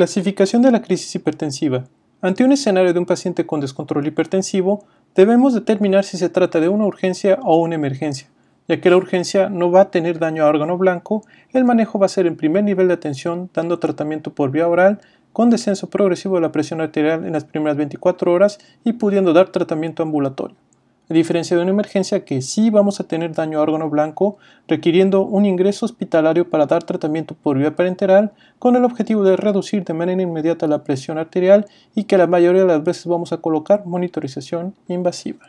Clasificación de la crisis hipertensiva. Ante un escenario de un paciente con descontrol hipertensivo, debemos determinar si se trata de una urgencia o una emergencia. Ya que la urgencia no va a tener daño a órgano blanco, el manejo va a ser en primer nivel de atención dando tratamiento por vía oral con descenso progresivo de la presión arterial en las primeras 24 horas y pudiendo dar tratamiento ambulatorio a diferencia de una emergencia que sí vamos a tener daño a órgano blanco, requiriendo un ingreso hospitalario para dar tratamiento por vía parenteral, con el objetivo de reducir de manera inmediata la presión arterial y que la mayoría de las veces vamos a colocar monitorización invasiva.